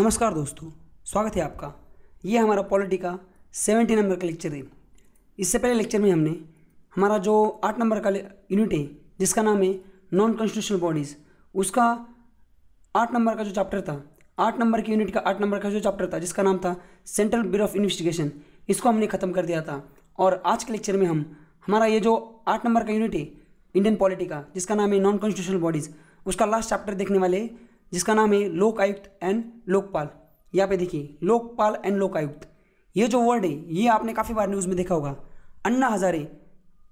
नमस्कार दोस्तों स्वागत है आपका ये हमारा पॉलिटी का सेवेंटी नंबर का लेक्चर है इससे पहले लेक्चर में हमने हमारा जो आठ नंबर का यूनिट है जिसका नाम है नॉन कॉन्स्टिट्यूशनल बॉडीज़ उसका आठ नंबर का जो चैप्टर था आठ नंबर के यूनिट का आठ नंबर का जो चैप्टर था जिसका नाम था सेंट्रल ब्यूरो ऑफ इन्वेस्टिगेशन इसको हमने ख़त्म कर दिया था और आज के लेक्चर में हम हमारा ये जो आठ नंबर का यूनिट है इंडियन पॉलिटी का जिसका नाम है नॉन कॉन्स्टिट्यूशनल बॉडीज़ उसका लास्ट चैप्टर देखने वाले जिसका नाम है लोक आयुक्त एंड लोकपाल यहाँ पे देखिए लोकपाल एंड लोक आयुक्त ये जो वर्ड है ये आपने काफ़ी बार न्यूज़ में देखा होगा अन्ना हज़ारे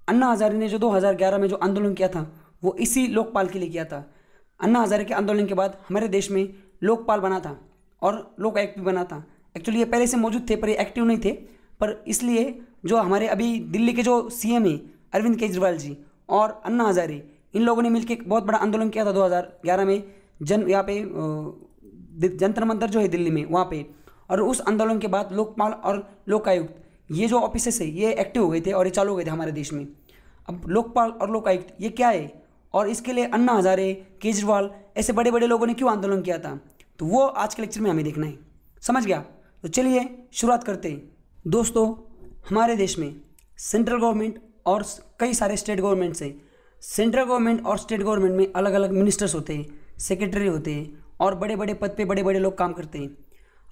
अन्ना हज़ारे ने जो 2011 में जो आंदोलन किया था वो इसी लोकपाल के लिए किया था अन्ना हज़ारे के आंदोलन के बाद हमारे देश में लोकपाल बना था और लोक आयुक्त भी बना था एक्चुअली ये पहले से मौजूद थे पर ये एक्टिव नहीं थे पर इसलिए जो हमारे अभी दिल्ली के जो सीएम है अरविंद केजरीवाल जी और अन्ना हज़ारे इन लोगों ने मिलकर एक बहुत बड़ा आंदोलन किया था 2011 में जन यहाँ पे जंतर मंतर जो है दिल्ली में वहाँ पे और उस आंदोलन के बाद लोकपाल और लोकायुक्त ये जो ऑफिसेस है ये एक्टिव हो गए थे और ये चालू हो गए थे हमारे देश में अब लोकपाल और लोकायुक्त ये क्या है और इसके लिए अन्ना हजारे केजरीवाल ऐसे बड़े बड़े लोगों ने क्यों आंदोलन किया था तो वो आज के लेक्चर में हमें देखना है समझ गया तो चलिए शुरुआत करते हैं दोस्तों हमारे देश में सेंट्रल गवर्नमेंट और कई सारे स्टेट गवर्नमेंट्स हैं सेंट्रल गवर्नमेंट और स्टेट गवर्नमेंट में अलग अलग मिनिस्टर्स होते हैं सेक्रेटरी होते हैं और बड़े बड़े पद पे बड़े बड़े लोग काम करते हैं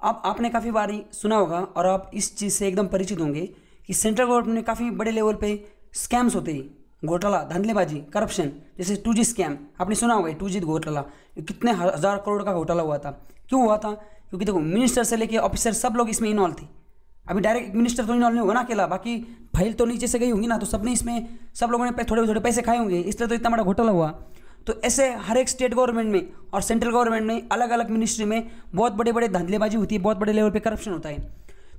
अब आपने काफ़ी बारी सुना होगा और आप इस चीज़ से एकदम परिचित होंगे कि सेंट्रल गवर्नमेंट में काफ़ी बड़े लेवल पे स्कैम्स होते हैं घोटाला धंधलेबाजी करप्शन जैसे टू जी स्कैम आपने सुना होगा टू जी घोटाला कितने हज़ार करोड़ का घोटाला हुआ था क्यों हुआ था क्योंकि देखो मिनिस्टर से लेके ऑफिसर सब लोग इसमें इन्वॉल्व थे अभी डायरेक्ट मिनिस्टर तो इन्वॉल्व नहीं होगा ना अकेला बाकी फाइल तो नीचे से गई होंगी ना तो सबने इसमें सब लोगों ने थोड़े थोड़े पैसे खाए होंगे इसलिए तो इतना बड़ा घोटाला हुआ तो ऐसे हर एक स्टेट गवर्नमेंट में और सेंट्रल गवर्नमेंट में अलग अलग मिनिस्ट्री में बहुत बड़े बड़े धंधलेबाजी होती है बहुत बड़े लेवल पर करप्शन होता है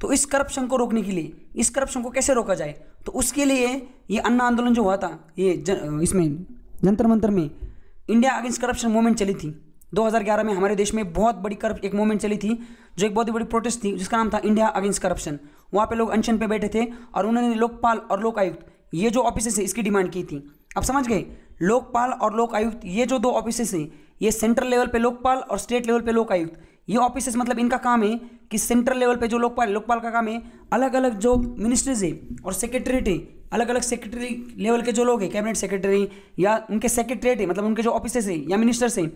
तो इस करप्शन को रोकने के लिए इस करप्शन को कैसे रोका जाए तो उसके लिए ये अन्ना आंदोलन जो हुआ था ये जन, इसमें जंतर मंतर में इंडिया अगेंस्ट करप्शन मूवमेंट चली थी 2011 में हमारे देश में बहुत बड़ी करप एक मूवमेंट चली थी जो एक बहुत ही बड़ी प्रोटेस्ट थी जिसका नाम था इंडिया अगेंस्ट करप्शन वहाँ पे लोग अनशन पे बैठे थे और उन्होंने लोकपाल और लोक आयुक्त ये जो ऑफिसेस है इसकी डिमांड की थी अब समझ गए लोकपाल और लोक आयुक्त ये जो दो ऑफिसेस हैं ये सेंट्रल लेवल पे लोकपाल और स्टेट लेवल पे लोक आयुक्त ये ऑफिसेस मतलब इनका काम है कि सेंट्रल लेवल पे जो लोकपाल लोकपाल का काम है अलग अलग जो मिनिस्ट्रीज है और सेक्रेटरीट है अलग अलग सेक्रेटरी लेवल के जो लोग हैं कैबिनेट सेक्रेटरी या उनके सेक्रेटरीट है मतलब उनके जो ऑफिसेस हैं या मिनिस्टर्स हैं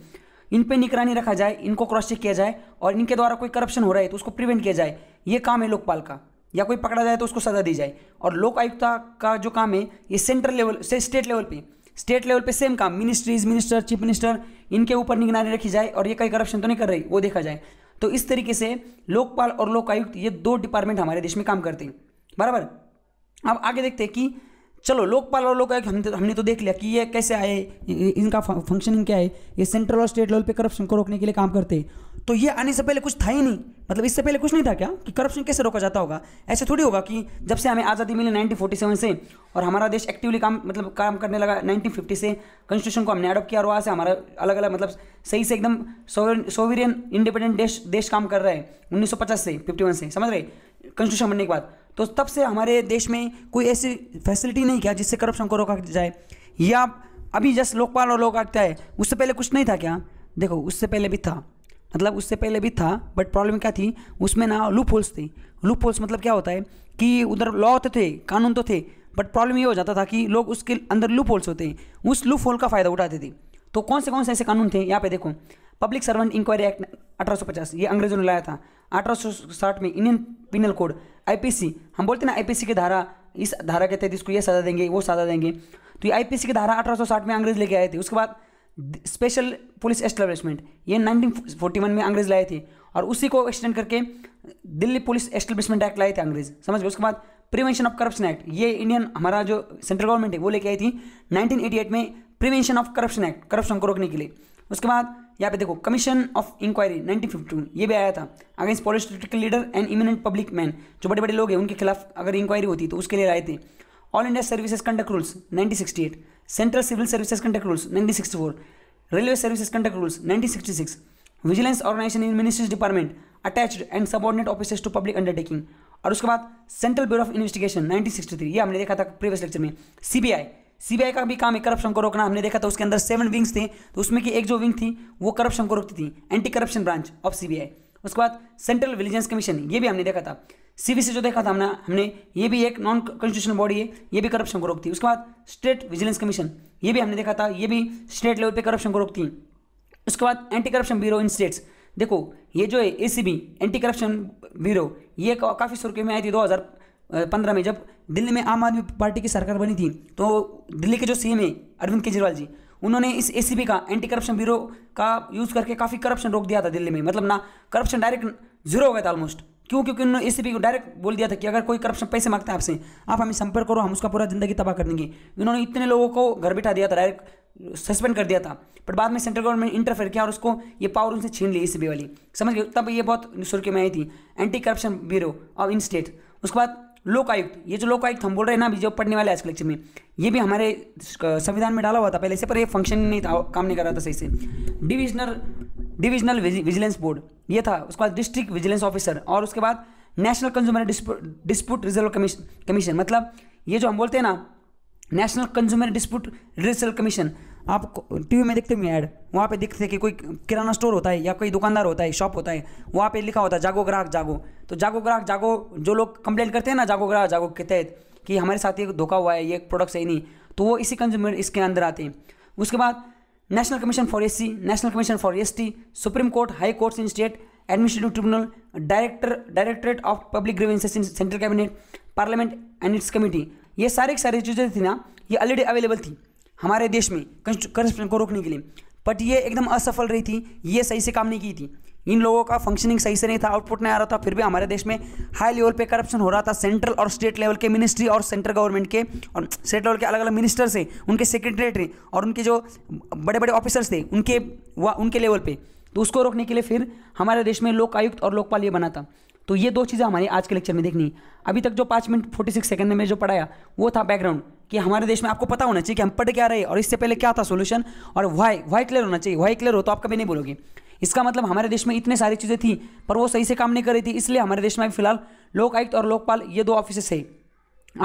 इन पर निगरानी रखा जाए इनको क्रॉस चेक किया जाए और इनके द्वारा कोई करप्शन हो रहा है तो उसको प्रिवेंट किया जाए ये काम है लोकपाल का या कोई पकड़ा जाए तो उसको सज़ा दी जाए और लोक आयुक्त का जो काम है ये सेंट्रल लेवल से स्टेट लेवल पे स्टेट लेवल पे सेम काम मिनिस्ट्रीज मिनिस्टर चीफ मिनिस्टर इनके ऊपर निगरानी रखी जाए और ये कहीं करप्शन तो नहीं कर रही वो देखा जाए तो इस तरीके से लोकपाल और लोक आयुक्त ये दो डिपार्टमेंट हमारे देश में काम करते हैं बराबर अब आगे देखते हैं कि चलो लोकपाल और लोक आयुक्त हमने तो, तो देख लिया कि ये कैसे आए इनका फंक्शनिंग क्या है ये सेंट्रल और स्टेट लेवल पे करप्शन को रोकने के लिए काम करते हैं तो ये आने से पहले कुछ था ही नहीं मतलब इससे पहले कुछ नहीं था क्या कि करप्शन कैसे रोका जाता होगा ऐसे थोड़ी होगा कि जब से हमें आज़ादी मिली 1947 से और हमारा देश एक्टिवली काम मतलब काम करने लगा 1950 से कॉन्स्टिट्यूशन को हमने अडोप्ट किया और वहाँ से हमारा अलग अलग मतलब सही से एकदम सोवेरियन इंडिपेंडेंट देश देश काम कर रहा है उन्नीस से फिफ्टी से समझ रहे कॉन्स्टिट्यूशन बनने के बाद तो तब से हमारे देश में कोई ऐसी फैसिलिटी नहीं क्या जिससे करप्शन को रोका जाए या अभी जस्ट लोकपाल और लोक आयुक्त है उससे पहले कुछ नहीं था क्या देखो उससे पहले भी था मतलब उससे पहले भी था बट प्रॉब्लम क्या थी उसमें ना लूप होल्स थे लूप होल्स मतलब क्या होता है कि उधर लॉ तो थे कानून तो थे बट प्रॉब्लम ये हो जाता था कि लोग उसके अंदर लूप होल्स होते हैं उस लूप होल का फ़ायदा उठाते थे तो कौन से कौन से ऐसे कानून थे यहाँ पे देखो पब्लिक सर्वेंट इंक्वायरी एक्ट अठारह ये अंग्रेजों ने लाया था अठारह में इंडियन पिनल कोड आई हम बोलते ना आई की धारा इस धारा के तहत इसको ये सजा देंगे वो सजा देंगे तो ये आई की धारा अठारह में अंग्रेज लेके आए थे उसके बाद स्पेशल पुलिस एस्टेब्लिशमेंट ये 1941 में अंग्रेज लाए थे और उसी को एक्सटेंड करके दिल्ली पुलिस एस्टेब्लिशमेंट एक्ट लाए थे अंग्रेज समझ गए उसके बाद प्रिवेंशन ऑफ करप्शन एक्ट ये इंडियन हमारा जो सेंट्रल गवर्नमेंट है वो लेके आई थी 1988 में prevention of corruption act corruption को रोकने के लिए उसके बाद यहाँ पे देखो कमीशन ऑफ इंक्वायरी 1952 ये भी आया था against political leader and eminent public man जो बड़े बड़े लोग हैं उनके खिलाफ अगर इंक्वायरी होती तो उसके लिए आए थे all India services conduct rules 1968 central civil services conduct rules 1964 railway services conduct rules 1966 vigilance organisation in ministries department attached and subordinate officers to public undertaking और उसके बाद सेंट्रल ब्यूरो ऑफ इन्वेस्टिगेशन 1963 ये हमने देखा था प्रीवियस लेक्चर में CBI CBI का भी काम है करप्शन को रोकना हमने देखा था उसके अंदर सेवन विंग्स थे तो उसमें की एक जो विंग थी वो करप्शन को रोकती थी anti corruption branch of CBI उसके बाद सेंट्रल विजिलेंस कमीशन ये भी हमने देखा था सीबी से जो देखा था हमने हमने ये भी एक नॉन कॉन्स्टिट्यूशनल बॉडी है ये भी करप्शन को रोकती है उसके बाद स्टेट विजिलेंस कमीशन ये भी हमने देखा था ये भी स्टेट लेवल पे करप्शन को रोकती है उसके बाद anti corruption bureau in states देखो ये जो है एसीबी एंटी करप्शन ब्यूरो ये काफ़ी सुर्खियों में आई थी दो में जब दिल्ली में आम आदमी पार्टी की सरकार बनी थी तो दिल्ली के जो सी है अरविंद केजरीवाल जी उन्होंने इस ए का एंटी करप्शन ब्यूरो का यूज़ करके काफ़ी करप्शन रोक दिया था दिल्ली में मतलब ना करप्शन डायरेक्ट जीरो हो गया था ऑलमोस्ट क्यों क्योंकि उन्होंने इस को डायरेक्ट बोल दिया था कि अगर कोई करप्शन पैसे मांगता है आपसे आप हमें संपर्क करो हम उसका पूरा ज़िंदगी तबाह कर देंगे इन्होंने इतने लोगों को घर बैठा दिया था डायरेक्ट सस्पेंड कर दिया था बट बाद में सेंट्रल गवर्नमेंट इंटरफेयर किया और उसको ये पावर उनसे छीन ली इसी वाली समझ गए तब ये बहुत सुर्खी में आई थी anti corruption bureau of in state उसके बाद लोकायुक्त ये जो लोकायुक्त हम बोल रहे हैं ना अभी जो पढ़ने वाले आज के लेक्चर में ये भी हमारे संविधान में डाला हुआ था पहले से पर ये फंक्शन नहीं था काम नहीं कर रहा था सही से डिविजनल डिविजनल विजिलेंस बोर्ड ये था उसके बाद डिस्ट्रिक्ट विजिलेंस ऑफिसर और उसके बाद national consumer dispute reserve commission commission मतलब ये जो हम बोलते हैं ना national consumer dispute reserve commission आप टीवी में देखते हुए ऐड वहाँ पे दिखते कि कोई किराना स्टोर होता है या कोई दुकानदार होता है शॉप होता है वहाँ पे लिखा होता है जागो ग्राहक जागो तो जागो ग्राहक जागो जो लोग कंप्लेंट करते हैं ना जागो ग्राहक जागो के तहत कि हमारे साथ ये धोखा हुआ है ये प्रोडक्ट सही नहीं तो वो इसी कंज्यूमर इसके अंदर आते हैं उसके बाद national commission for S national commission for S supreme court high courts in state administrative tribunal director directorate of public grievances in central cabinet parliament and its committee ये सारी सारी चीज़ें थी ना ये ऑलरेडी अवेलेबल थी हमारे देश में करप्शन को रोकने के लिए बट ये एकदम असफल रही थी ये सही से काम नहीं की थी इन लोगों का फंक्शनिंग सही से नहीं था आउटपुट नहीं आ रहा था फिर भी हमारे देश में हाई लेवल पे करप्शन हो रहा था सेंट्रल और स्टेट लेवल के मिनिस्ट्री और सेंट्रल गवर्नमेंट के और स्टेट लेवल के अलग अलग मिनिस्टर्स थे उनके सेक्रेटरी और उनके जो बड़े बड़े ऑफिसर्स थे उनके उनके लेवल पर तो उसको रोकने के लिए फिर हमारे देश में लोक आयुक्त और लोकपाल ये बना था तो ये दो चीज़ें हमारी आज के लेक्चर में देखनी अभी तक जो पाँच मिनट फोर्टी सिक्स सेकेंड में जो पढ़ाया वो था बैकग्राउंड कि हमारे देश में आपको पता होना चाहिए कि हम पढ़ क्या रहे और इससे पहले क्या था सोल्यूशन और वाई वाई क्लियर होना चाहिए वाई क्लियर हो तो आप कभी नहीं बोलोगे इसका मतलब हमारे देश में इतने सारी चीज़ें थी पर वो सही से काम नहीं कर रही थी इसलिए हमारे देश में फिलहाल लोक आयुक्त और लोकपाल ये दो ऑफिसेस है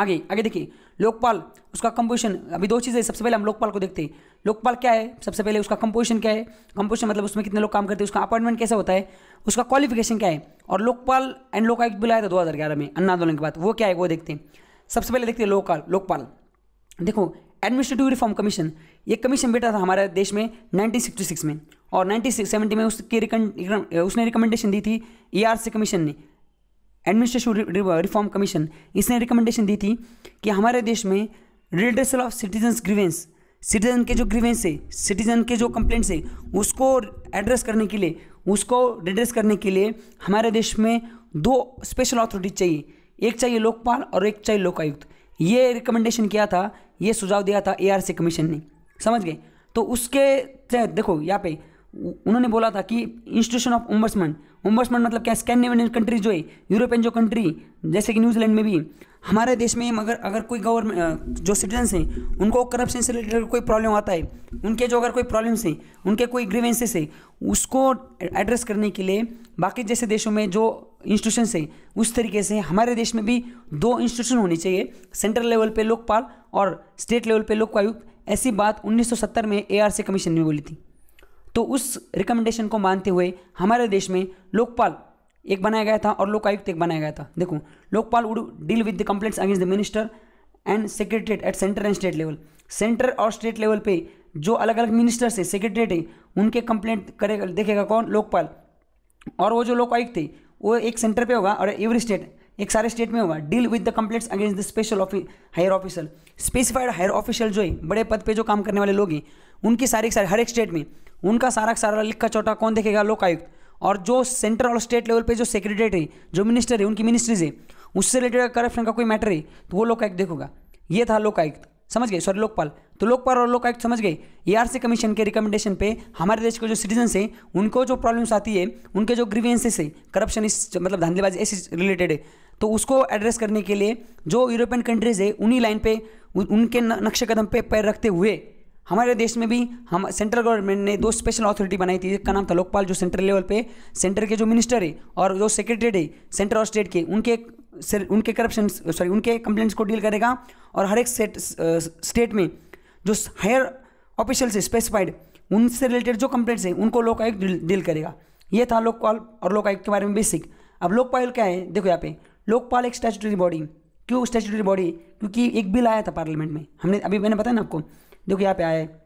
आगे आगे देखिए लोकपाल उसका कंपोजिशन अभी दो चीज़ें सबसे पहले हम लोकपाल को देखते हैं लोकपाल क्या है सबसे पहले उसका कंपोजिशन क्या है कंपोजिशन मतलब उसमें कितने लोग काम करते हैं उसका अपॉइंटमेंट कैसे होता है उसका क्वालिफिकेशन क्या है और लोकपाल एंड लोकायुक्त बुलाया था दो हज़ार ग्यारह में अन्ना आंदोलन के बाद वो क्या है वो देखते हैं सबसे पहले देखते हैं लोकपाल लोकपाल देखो एडमिनिस्ट्रेटिव रिफॉर्म कमीशन ये कमीशन बैठा था हमारे देश में सिक्स में और सेवेंटी में उसके रिकमेंड उसने रिकमेंडेशन दी थी ई आर सी कमीशन ने एडमिनिस्ट्रेशन रिफॉर्म कमीशन इसने रिकमेंडेशन दी थी कि हमारे देश में redressal of citizens grievance citizen के जो ग्रीवेंस है सिटीजन के जो कंप्लेंट्स है उसको एड्रेस करने के लिए उसको रिड्रेस करने के लिए हमारे देश में दो स्पेशल अथॉरिटी चाहिए एक चाहिए लोकपाल और एक चाहिए लोकायुक्त ये रिकमेंडेशन किया था ये सुझाव दिया था सी कमीशन ने समझ गए तो उसके तहत देखो यहाँ पे उन्होंने बोला था कि इंस्टीट्यूशन ऑफ उम्बर्समैन उम्बर्समेंट मतलब क्या स्कैंडिनेवियन कंट्री जो है यूरोपियन जो कंट्री जैसे कि न्यूजीलैंड में भी हमारे देश में मगर अगर कोई गवर्नमेंट जो सिटीजन्स हैं उनको करप्शन से रिलेटेड कोई प्रॉब्लम आता है उनके जो अगर कोई प्रॉब्लम्स हैं उनके कोई ग्रीवेंसेस है उसको एड्रेस करने के लिए बाकी जैसे देशों में जो इंस्टीट्यूशन है उस तरीके से हमारे देश में भी दो इंस्टीट्यूशन होनी चाहिए सेंट्रल लेवल पे लोकपाल और स्टेट लेवल पे लोकायुक्त ऐसी बात 1970 में एआरसी कमीशन ने बोली थी तो उस रिकमेंडेशन को मानते हुए हमारे देश में लोकपाल एक बनाया गया था और लोकायुक्त एक बनाया गया था देखो Lokpal would deal with the complaints against the minister and secretariat at centre and state level centre और स्टेट लेवल पे जो अलग अलग मिनिस्टर्स हैं सेक्रेटरीट हैं उनके कंप्लेंट करेगा देखेगा कौन लोकपाल और वो जो लोकायुक्त थे वो एक सेंटर पे होगा और एवरी स्टेट एक सारे स्टेट में होगा deal with the complaints against the special higher officer specified higher officer जो है बड़े पद पे जो काम करने वाले लोग हैं उनकी सारी सारी हर एक स्टेट में उनका सारा सारा लिखा चौटा कौन देखेगा लोकायुक्त और जो सेंट्रल और स्टेट लेवल पे जो सेक्रेटरी है जो मिनिस्टर है उनकी मिनिस्ट्रीज है उससे रिलेटेड करप्शन का कोई मैटर है तो वो लोकायुक्त देखोगा ये था लोकायुक्त समझ गए सॉरी लोकपाल तो लोकपाल और लोकायुक्त समझ गए एआरसी e कमीशन के रिकमेंडेशन पे हमारे देश के जो सिटीजन्स हैं उनको जो प्रॉब्लम्स आती है उनके जो ग्रीवियंसेस है करप्शन इस मतलब धांधलीबाजी ऐसी रिलेटेड है तो उसको एड्रेस करने के लिए जो यूरोपियन कंट्रीज़ है उन्हीं लाइन पे उनके नक्शे कदम पे पैर रखते हुए हमारे देश में भी हम सेंट्रल गवर्नमेंट ने दो स्पेशल अथॉरिटी बनाई थी जिसका नाम था लोकपाल जो सेंट्रल लेवल पे सेंटर के जो मिनिस्टर है और जो सेक्रेटरी है सेंटर और स्टेट के उनके उनके करप्शन सॉरी उनके कंप्लेंट्स को डील करेगा और हर एक सेट, स्टेट में जो हायर ऑफिशियल्स है स्पेसिफाइड उनसे रिलेटेड जो कंप्लेंट्स हैं उनको लोकायुक्त डील करेगा ये था लोकपाल और लोकायुक्त के बारे में बेसिक अब लोकपाल क्या है देखो यहाँ पे लोकपाल एक स्टैचुटरी बॉडी क्यों स्टैचुटरी बॉडी क्योंकि एक बिल आया था पार्लियामेंट में हमने अभी मैंने बताया ना आपको देखो यहाँ पे आया है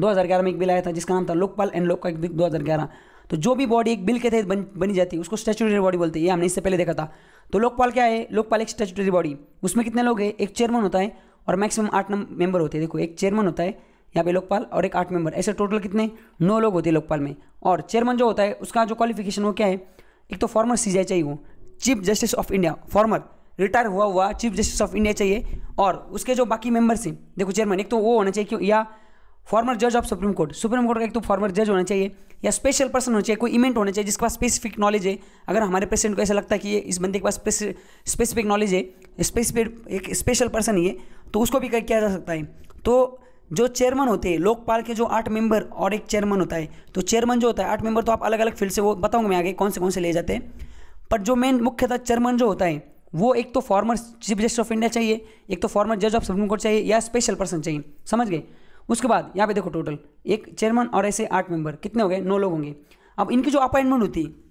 2011 में एक बिल आया था जिसका नाम था लोकपाल एंड लोक का एक बिल 2011 तो जो भी बॉडी एक बिल के तहत बन, बनी जाती है उसको स्टेचुटरी बॉडी बोलते हैं ये हमने इससे पहले देखा था तो लोकपाल क्या है लोकपाल एक स्टेचुटरी बॉडी उसमें कितने लोग हैं एक चेयरमैन होता है और मैक्सिमम आठ मेंबर होते हैं देखो एक चेयरमैन होता है यहाँ पे लोकपाल और एक आठ मेंबर ऐसे टोटल कितने नौ लोग होते हैं लोकपाल में और चेयरमैन जो होता है उसका जो क्वालिफिकेशन वो क्या है एक तो फॉर्मर सी जाए चाहिए वो chief justice of India former retire हुआ हुआ चीफ जस्टिस ऑफ इंडिया चाहिए और उसके जो बाकी मेंबर्स हैं देखो चेयरमैन एक तो वो होना चाहिए क्यों या फॉर्मर जज of supreme court supreme court का एक तो फॉर्मर जज होना चाहिए या स्पेशल पर्सन होना चाहिए कोई इवेंट होना चाहिए जिसके पास स्पेसिफिक नॉलेज है अगर हमारे प्रेसिडेंट को ऐसा लगता है कि ये इस बंदे के पास स्पेसिफिक नॉलेज है स्पेसिफिक एक स्पेशल पर्सन ही है तो उसको भी किया जा सकता है तो जो चेयरमैन होते हैं लोकपाल के जो आठ मेंबर और एक चेयरमैन होता है तो चेयरमैन जो होता है आठ मेंबर तो आप अलग अलग फील्ड से वो बताऊंगा मैं आगे कौन से कौन से ले जाते हैं पर जो मेन मुख्यतः चेयरमैन जो होता है वो एक तो former chief justice of India चाहिए एक तो फॉर्मर जज ऑफ सुप्रीम कोर्ट चाहिए या स्पेशल पर्सन चाहिए समझ गए उसके बाद यहाँ पे देखो टोटल एक चेयरमैन और ऐसे आठ मेंबर कितने हो गए नौ लोग होंगे अब इनकी जो अपॉइंटमेंट होती है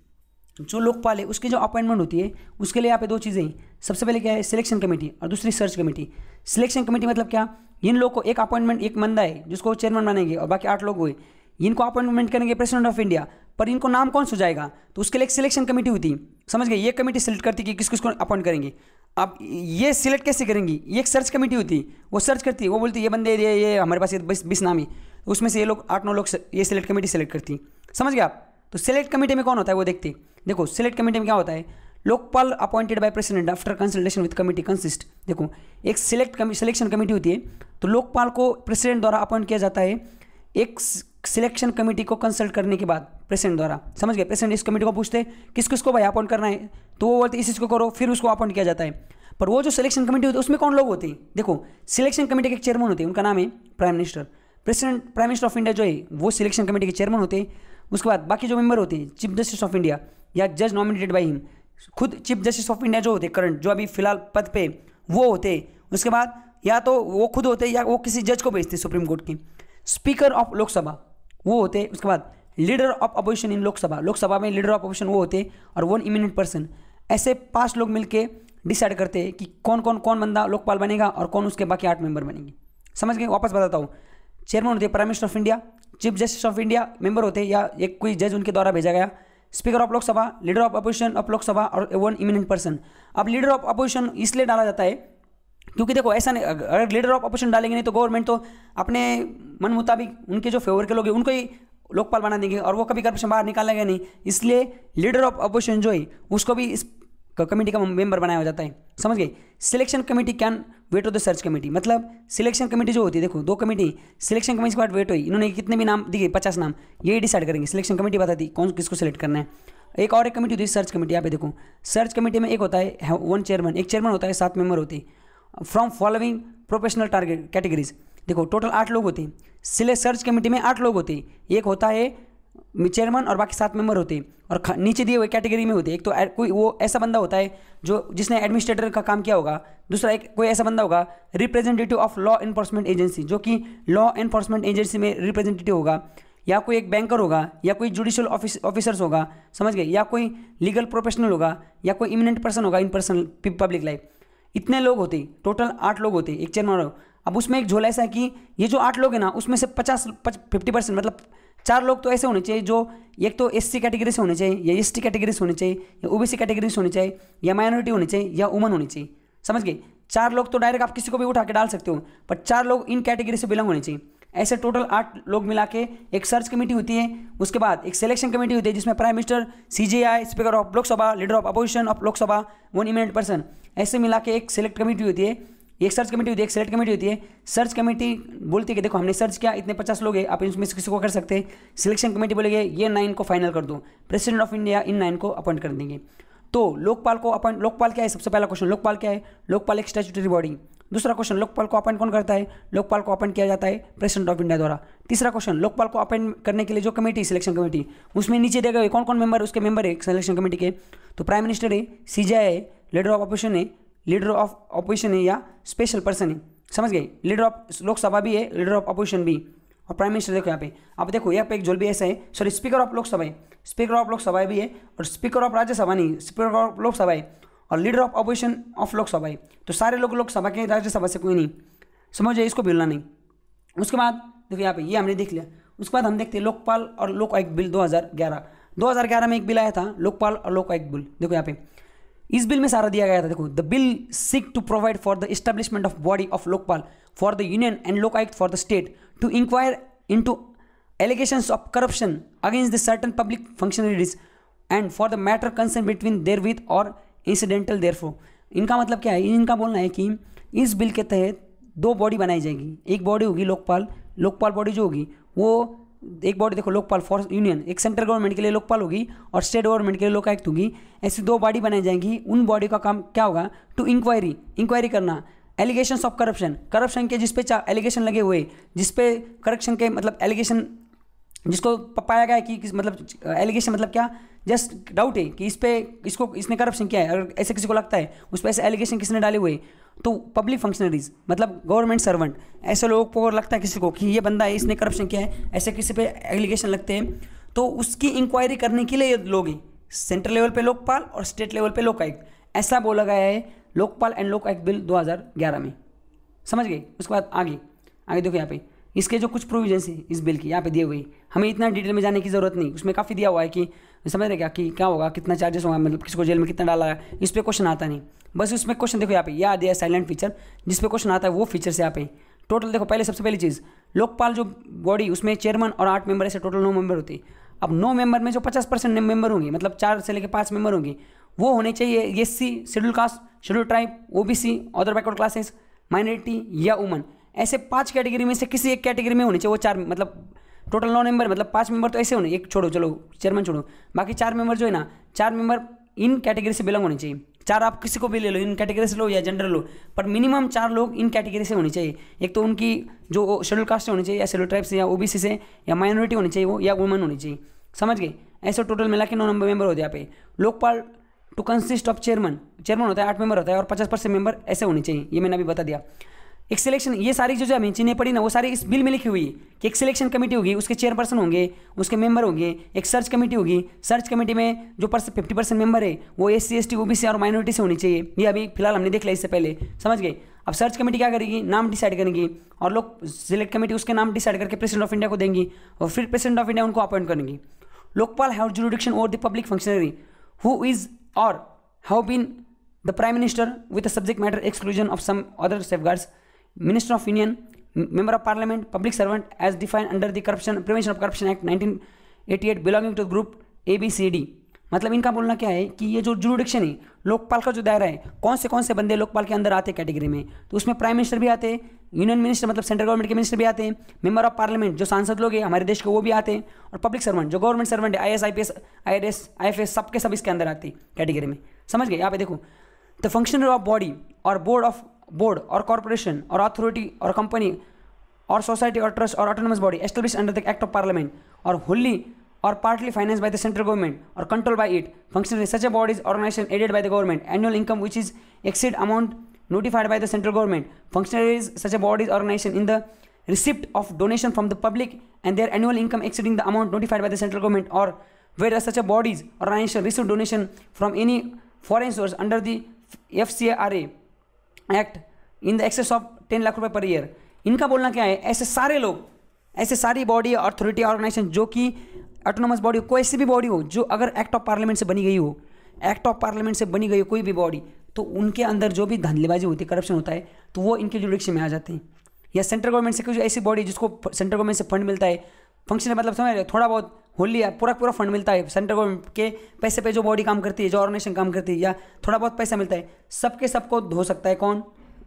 जो लोकपाल है उसकी जो अपॉइंटमेंट होती है उसके लिए यहाँ पे दो चीज़ें हैं सबसे पहले क्या है सिलेक्शन कमेटी और दूसरी सर्च कमेटी सिलेक्शन कमेटी मतलब क्या इन लोग को एक अपॉइंटमेंट एक मंदा है जिसको चेयरमैन बनेंगे और बाकी आठ लोग हुए इनको अपॉइंटमेंट करेंगे प्रेसिडेंट ऑफ इंडिया पर इनको नाम कौन सुझाएगा तो उसके लिए एक सिलेक्शन कमेटी होती समझ गए ये कमेटी सिलेक्ट करती कि किस को अपॉइंट करेंगे आप ये सिलेक्ट कैसे करेंगी ये एक सर्च कमेटी होती वो सर्च करती वो बोलती ये बंदे ये ये हमारे पास ये बीस बीस नाम है तो उसमें से ये लोग आठ नौ लोग ये सिलेक्ट कमेटी सेलेक्ट करती समझ गए आप तो सिलेक्ट कमेटी में कौन होता है वो देखते देखो सिलेक्ट कमेटी में क्या होता है Lokpal appointed by president after consultation with committee consist देखो एक सिलेक्ट सिलेक्शन कमेटी होती है तो लोकपाल को प्रेसिडेंट द्वारा अपॉइंट किया जाता है एक सिलेक्शन कमेटी को कंसल्ट करने के बाद प्रेसिडेंट द्वारा समझ गए प्रेसिडेंट इस कमेटी को पूछते हैं किस किस को भाई अपॉइंट करना है तो वो बोलते इस इसको करो फिर उसको अपॉइंट किया जाता है पर वो जो सिलेक्शन कमेटी होती है उसमें कौन लोग होते हैं देखो सिलेक्शन कमेटी के चेयरमैन होते हैं उनका नाम है prime minister president prime minister of India जो है वो सिलेक्शन कमेटी के चेयरमैन होते हैं उसके बाद बाकी जो मेंबर होते हैं चीफ जस्टिस ऑफ इंडिया या जज नॉमिनेटेड बाई हिम खुद चीफ जस्टिस ऑफ इंडिया जो होते हैं करंट जो अभी फिलहाल पद पे वो होते उसके बाद या तो वो खुद होते या वो किसी जज को भेजते सुप्रीम कोर्ट के स्पीकर ऑफ लोकसभा वो होते उसके बाद leader of opposition in Lok Sabha Lok Sabha में लीडर ऑफ अपोजिशन वो होते और वन इमिनेंट पर्सन ऐसे पाँच लोग मिलके डिसाइड करते हैं कि कौन कौन कौन बंदा लोकपाल बनेगा और कौन उसके बाकी आठ मेंबर बनेंगे समझ गए वापस बताता हूँ चेयरमैन होते prime minister of India chief justice of India member होते या एक कोई जज उनके द्वारा भेजा गया speaker of Lok Sabha leader of opposition of Lok Sabha और वन इमिनेंट पर्सन अब लीडर ऑफ अपोजिशन इसलिए डाला जाता है क्योंकि देखो ऐसा नहीं अगर लीडर ऑफ अपोजिशन डालेंगे नहीं तो गवर्नमेंट तो अपने मन मुताबिक उनके जो फेवर के लोग हैं उनको ही लोकपाल बना देंगे और वो कभी करप्शन बाहर निकालेंगे नहीं इसलिए लीडर ऑफ अपोजिशन जो है उसको भी इस कमेटी का मेंबर बनाया जाता है समझ गए selection committee can wait of the search committee मतलब सिलेक्शन कमेटी जो होती है देखो दो कमेटी सिलेक्शन कमेटी के बाद वेट हुई इन्होंने कितने भी नाम दिए पचास नाम ये डिसाइड करेंगे सिलेक्शन कमेटी बताती कौन किसको सिलेक्ट करना है एक और एक कमेटी होती है सर्च कमेटी यहाँ पे देखो सर्च कमेटी में एक होता है वन चेयरमैन एक चेयरमैन होता है सात मेंबर होते हैं from following professional target categories देखो टोटल आठ लोग होते हैं सिलेक्ट सर्च कमेटी में आठ लोग होते हैं एक होता है चेयरमैन और बाकी सात मेंबर होते हैं और नीचे दिए हुए कैटेगरी में होते हैं एक तो कोई वो ऐसा बंदा होता है जो जिसने एडमिनिस्ट्रेटर का काम किया होगा दूसरा एक कोई ऐसा बंदा होगा representative of law enforcement agency जो कि लॉ इन्फोर्समेंट एजेंसी में रिप्रेजेंटेटिव होगा या कोई एक बैंकर होगा या कोई जुडिशियल ऑफिसर्स होगा समझ गए या कोई लीगल प्रोफेशनल होगा या कोई इमिनेंट पर्सन होगा इन पर्सन पब्लिक लाइफ इतने लोग होते टोटल आठ लोग होते एक चेयर मारो अब उसमें एक झोला ऐसा है कि ये जो आठ लोग हैं ना उसमें से पचास फिफ्टी परसेंट मतलब चार लोग तो ऐसे होने चाहिए जो एक तो एस सी कैटेगरी से होने चाहिए या एस टी कैटेगरी से होने चाहिए या ओ बी सी कैटेगरी से होने चाहिए या माइनॉरिटी होनी चाहिए या वुमन होनी चाहिए समझ गए चार लोग तो डायरेक्ट आप किसी को भी उठा के डाल सकते हो पर चार लोग इन कैटेगरी से बिलोंग होने चाहिए ऐसे टोटल आठ लोग मिला के एक सर्च कमेटी होती है उसके बाद एक सिलेक्शन कमेटी होती है जिसमें प्राइम मिनिस्टर आई speaker of Lok Sabha leader of opposition of Lok Sabha one eminent person ऐसे मिला के एक सिलेक्ट कमेटी होती है एक सर्च कमेटी होती है एक सिलेक्ट कमेटी होती है सर्च कमेटी बोलती है कि देखो हमने सर्च किया इतने पचास लोग हैं आप इसमें किसी को कर सकते हैं सिलेक्शन कमेटी बोलेगी ये नाइन को फाइनल कर दो प्रेसिडेंट ऑफ इंडिया इन नाइन को अपॉइंट कर देंगे तो लोकपाल को अपॉइंट लोकपाल क्या है सबसे पहला क्वेश्चन लोकपाल क्या है लोकपाल एक स्टैचूटरी बॉडी दूसरा क्वेश्चन लोकपाल को अपॉइंट कौन करता है लोकपाल को अपॉइंट किया जाता है प्रेसिडेंट ऑफ इंडिया द्वारा तीसरा क्वेश्चन लोकपाल को अपॉइंट करने के लिए जो कमेटी सिलेक्शन कमेटी उसमें नीचे देगा हुए कौन कौन मेंबर उसके मेंबर है सिलेक्शन कमेटी के तो प्राइम मिनिस्टर है सीजा है लीडर ऑफ अपोजिशन है लीडर ऑफ अपोजिशन है या स्पेशल पर्सन है समझ गए लीडर ऑफ लोकसभा भी है लीडर ऑफ अपोजिशन भी और प्राइम मिनिस्टर देखो यहाँ पे आप देखो यहाँ पे एक जोल भी ऐसा है सॉरी स्पीकर ऑफ लोकसभा है स्पीकर ऑफ लोकसभा भी है और स्पीकर ऑफ राज्यसभा नहीं स्पीकर ऑफ लोकसभा है और leader of opposition of Lok Sabha है तो सारे लोग लोकसभा के राज्यसभा से कोई नहीं समझो इसको भूलना नहीं उसके बाद देखो यहाँ पे ये हमने देख लिया उसके बाद हम देखते हैं लोकपाल और लोक आयुक्त बिल 2011 2011 में एक बिल आया था लोकपाल और लोक आयुक्त बिल देखो यहाँ पे इस बिल में सारा दिया गया था देखो the bill seeks to provide for the establishment of body of Lokpal for the union and Lokayukta for the state to inquire to allegation of corruption against the certain public certain and for the matter concern between therewith और incidental thereto इनका मतलब क्या है इनका बोलना है कि इस बिल के तहत दो बॉडी बनाई जाएगी एक बॉडी होगी लोकपाल लोकपाल बॉडी जो होगी वो एक बॉडी देखो लोकपाल फॉर यूनियन एक सेंट्रल गवर्नमेंट के लिए लोकपाल होगी और स्टेट गवर्नमेंट के लिए लोकायुक्त होगी ऐसी दो बॉडी बनाई जाएंगी उन बॉडी का काम क्या होगा टू इंक्वायरी इंक्वायरी करना एलिगेशन ऑफ करप्शन करप्शन के जिसपे एलिगेशन लगे हुए जिसपे करप्शन के मतलब एलिगेशन जिसको पाया गया है कि किस मतलब एलिगेशन मतलब क्या जस्ट डाउट है कि इस पर इसको इसने करप्शन किया है अगर ऐसे किसी को लगता है उस पर ऐसे एलिगेशन किसने डाले हुए तो पब्लिक फंक्शनरीज मतलब गवर्नमेंट सर्वेंट ऐसे लोगों को अगर लगता है किसी को कि ये बंदा है इसने करप्शन किया है ऐसे किसी पे एलिगेशन लगते हैं तो उसकी इंक्वायरी करने के लिए लोग हैं सेंट्रल लेवल पे लोकपाल और स्टेट लेवल पे लोकायुक्त ऐसा बोला गया है Lokpal and Lok act bill 2011 में समझ गए उसके बाद आगे आगे देखो यहाँ पे इसके जो कुछ प्रोविजन है इस बिल की यहाँ पे दिए हुए हमें इतना डिटेल में जाने की ज़रूरत नहीं उसमें काफ़ी दिया हुआ है कि समझ रहे क्या कि क्या होगा कितना चार्जेस होगा मतलब किसको जेल में कितना डाला है इस पर क्वेश्चन आता नहीं बस उसमें क्वेश्चन देखो यहाँ पे यह दिया साइलेंट फीचर जिस पे क्वेश्चन आता है वो फीचर से यहाँ पे टोटल देखो पहले सबसे पहली चीज़ लोकपाल जो बॉडी उसमें चेयरमैन और आठ मेंबर ऐसे टोटल नौ मेंबर होते हैं अब नौ मेंबर में जो पचास परसेंट मेंबर होंगे मतलब चार से लेकर पाँच मेंबर होंगे वो होने चाहिए S C schedule caste schedule tribe O B C other backward classes minority या वुमन ऐसे पांच कैटेगरी में से किसी एक कैटेगरी में होने चाहिए वो चार मतलब टोटल नौ मेंबर मतलब पांच मेंबर तो ऐसे होने एक छोड़ो चलो चेयरमैन छोड़ो बाकी चार मेंबर जो है ना चार मेंबर इन कैटेगरी से बिलोंग होने चाहिए चार आप किसी को भी ले लो इन कैटेगरी से लो या जनरल लो पर मिनिमम चार लोग इन कैटेगरी से होने चाहिए एक तो उनकी जो शेड्यूल कास्ट से होनी चाहिए या शेड्यूल ट्राइब से या ओबीसी से या माइनॉरिटी होनी चाहिए वो या वुमेन होनी चाहिए समझ गए ऐसे टोटल मिला के नौ नंबर मेंबर होते यहाँ पे Lokpal to consist of chairman chairman होता है आठ मेंबर होता है और पचास परसेंट मेंबर ऐसे होने चाहिए ये मैंने अभी बता दिया एक सिलेक्शन ये सारी जो जो हमें चीनी पड़ी ना वो सारी इस बिल में लिखी हुई है कि एक सिलेक्शन कमेटी होगी उसके चेयरपर्सन होंगे उसके मेंबर होंगे एक सर्च कमेटी होगी सर्च कमेटी में जो पर्सन फिफ्टी परसेंट मेंबर है वो S C S T O B C और माइनॉरिटी से होनी चाहिए ये अभी फिलहाल हमने देख लिया इससे पहले समझ गए अब सर्च कमेटी क्या करेगी नाम डिसाइड करेंगी और लोग सिलेक्ट कमेटी उसके नाम डिसाइड करके प्रेसिडेंट ऑफ इंडिया को देंगी और फिर प्रेसिडेंट ऑफ इंडिया उनको अपॉइंट करेंगी लोकपाल हैव जुडिक्शन और the public functionary who is or have been the Prime Minister with a subject matter exclusion of some other safeguards, Minister of Union, Member of Parliament, Public Servant as defined under the Corruption Prevention of Corruption Act 1988 belonging to group ABCD मतलब इनका बोलना क्या है कि ये जो जुरुडिक्शन है लोकपाल का जो दायरा है कौन से कौन से बंदे लोकपाल के अंदर आते हैं कैटेगरी में तो उसमें प्राइम मिनिस्टर भी आते हैं यूनियन मिनिस्टर मतलब सेंट्रल गवर्नमेंट के मिनिस्टर भी आते हैं मेंबर ऑफ पार्लियामेंट जो सांसद लोग हैं हमारे देश के वो भी आते हैं और पब्लिक सर्वेंट जो गवर्नमेंट सर्वेंट है I S I P S I S I F S सब इसके अंदर आते हैं कैटेगरी में समझ गए यहाँ पे देखो द फंक्शन ऑफ बॉडी और बोर्ड ऑफ बोर्ड और कॉरपोरेशन और अथॉरिटी और कंपनी और सोसाइटी और ट्रस्ट और autonomous body establish under the act of parliament और wholly or partly financed by the central government or controlled by it. Functioning in such a body is organization aided by the government. Annual income which is exceed amount notified by the central government. Functionaries such a body is organization in the receipt of donation from the public and their annual income exceeding the amount notified by the central government or whereas such a bodies or organization receive donation from any foreign source under the FCRA Act in the excess of ten lakh rupees per year इनका बोलना क्या है ऐसे सारे लोग ऐसे सारी body authority organisation जो कि ऑटोनोमस बॉडी हो कोई सी भी बॉडी हो जो अगर एक्ट ऑफ पार्लियामेंट से बनी गई हो एक्ट ऑफ पार्लियामेंट से बनी गई हो कोई भी बॉडी तो उनके अंदर जो भी धंधलेबाजी होती है करप्शन होता है तो वो इनके जुडिक्शन में आ जाते हैं या सेंट्रल गवर्नमेंट से कुछ ऐसी बॉडी जिसको सेंट्रल गवर्नमेंट से फंड मिलता है फंक्शन मतलब समझ रहे थोड़ा बहुत होली है पूरा पूरा फंड मिलता है सेंट्रल गवर्नमेंट के पैसे पे जो बॉडी काम करती है जो ऑर्गेनाइजेशन काम करती है या थोड़ा बहुत पैसा मिलता है सबके सबको धो सकता है कौन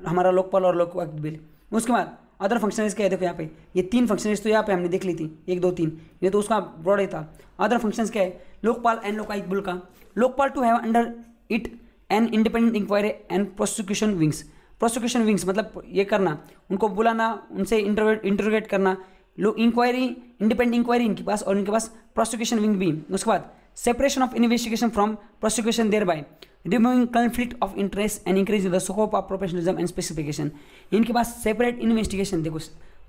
हमारा लोकपाल और लोक बिल उसके बाद अदर फंक्शनरीज क्या है देखो यहाँ पे ये तीन फंक्शनरीज तो यहाँ पे हमने देख ली थी एक दो तीन ये तो उसका ब्रॉड ही था अदर फंक्शंस क्या है लोकपाल एंड लोकायुक्त बुल का Lokpal to have under it an independent inquiry and prosecution wings prosecution wings मतलब ये करना उनको बुलाना उनसे इंटरोगेट करना लो इंक्वायरी इंडिपेंडेंट इंक्वायरी इनके पास और इनके पास प्रोसिक्यूशन विंग भी उसके बाद separation of investigation from prosecution thereby removing conflict of interest and increase the scope of professionalism and specification इनके पास सेपरेट इन्वेस्टिगेशन देखो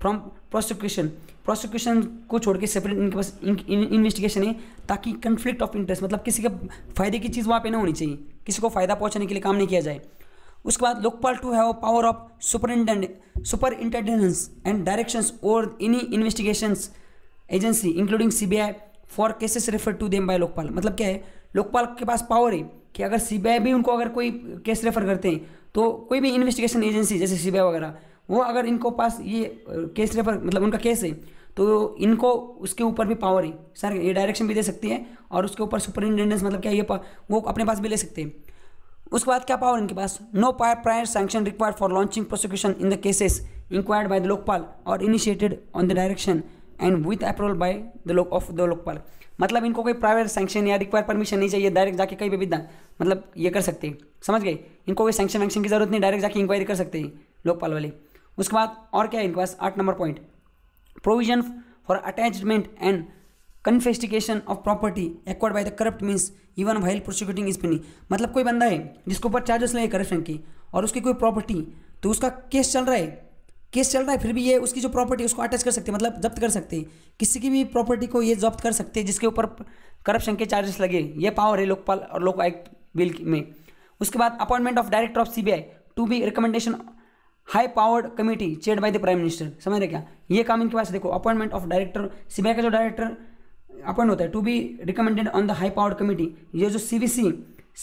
फ्रॉम प्रोसिक्यूशन प्रोसिक्यूशन को छोड़ के सेपरेट इनके पास इन्वेस्टिगेशन है ताकि कन्फ्लिक्ट ऑफ इंटरेस्ट मतलब किसी के फायदे की चीज़ वहाँ पे ना होनी चाहिए किसी को फायदा पहुँचाने के लिए काम नहीं किया जाए उसके बाद Lokpal to have power of superintendent superintendence and directions और इनी investigations agency including C B I for cases refer to them by Lokpal मतलब क्या है लोकपाल के पास पावर है कि अगर सीबीआई भी उनको अगर कोई केस रेफर करते हैं तो कोई भी इन्वेस्टिगेशन एजेंसी जैसे सीबीआई वगैरह वो अगर इनको पास ये केस रेफर मतलब उनका केस है तो इनको उसके ऊपर भी पावर है सर ये डायरेक्शन भी दे सकती है और उसके ऊपर सुपरिटेंडेंस मतलब क्या ये वो अपने पास भी ले सकते हैं उसके बाद क्या पावर इनके पास no prior prior sanction required for launching prosecution in the cases inquired by the Lokpal और initiated on the direction and with approval by the Lok of the Lokpal मतलब इनको कोई प्राइवेट सैक्शन या रिक्वायर परमिशन नहीं चाहिए डायरेक्ट जाके कहीं पर भी मतलब ये कर सकते हैं समझ गए इनको कोई सेंक्शन वैक्शन की जरूरत नहीं डायरेक्ट जाके इंक्वायरी कर सकते हैं लोकपाल वाले उसके बाद और क्या है इनके पास आठ number point provision for attachment and confiscation of property acquired by the corrupt means even while prosecuting is पनी मतलब कोई बंदा है जिसके ऊपर चार्जेस लगे करप्शन की और उसकी कोई प्रॉपर्टी तो उसका केस चल रहा है केस चल रहा है फिर भी ये उसकी जो प्रॉपर्टी उसको अटैच कर सकते हैं मतलब जब्त कर सकते हैं किसी की भी प्रॉपर्टी को ये जब्त कर सकते हैं जिसके ऊपर करप्शन के चार्जेस लगे ये पावर है लोकपाल और लोक आयुक्त बिल में उसके बाद appointment of director of CBI to be recommendation high powered committee chair by the prime minister समझ रहे क्या ये काम इनके पास देखो अपॉइंटमेंट ऑफ डायरेक्टर सीबीआई का जो डायरेक्टर अपॉइंट होता है to be recommended on the high powered committee ये जो सीबीसी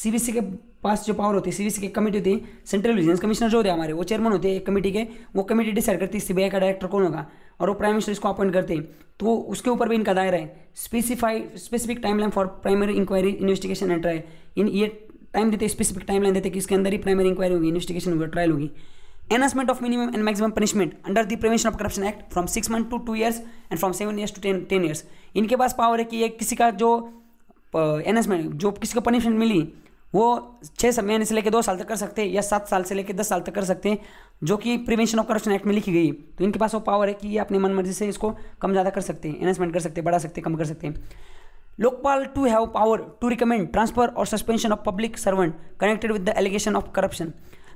सीबीसी के पास जो पावर होती है सीबीसी की कमेटी होती है सेंट्रल विजिलेंस कमिश्नर जो होते हैं हमारे वो चेयरमैन होते हैं एक कमेटी के वो कमेटी डिसाइड करती है सीबीआई का डायरेक्टर कौन होगा और वो प्राइम मिनिस्टर इसको अपॉइंट करते हैं तो उसके ऊपर भी इनका दायरा है specify specific timeline for primary inquiry investigation and trial in ये टाइम देते स्पेसिफिक टाइमलाइन देते कि इसके अंदर ही प्राइमरी इंक्वायरी होगी इन्वेस्टिगेशन होगी ट्रायल होगी enhancement of minimum and maximum punishment under the prevention of corruption act from six month to two years and from seven years to ten ten years इनके पास पावर है कि ये किसी का जो एनहांसमेंट जो किसी को पनिशमेंट मिली वो छः समय से लेकर दो साल तक कर सकते हैं या सात साल से लेकर दस साल तक कर सकते हैं जो कि प्रिवेंशन ऑफ करप्शन एक्ट में लिखी गई तो इनके पास वो पावर है कि ये अपनी मनमर्जी से इसको कम ज़्यादा कर सकते हैं एनहेंसमेंट कर सकते हैं बढ़ा सकते हैं कम कर सकते हैं Lokpal to have power to recommend transfer और suspension of public servant connected with the allegation of corruption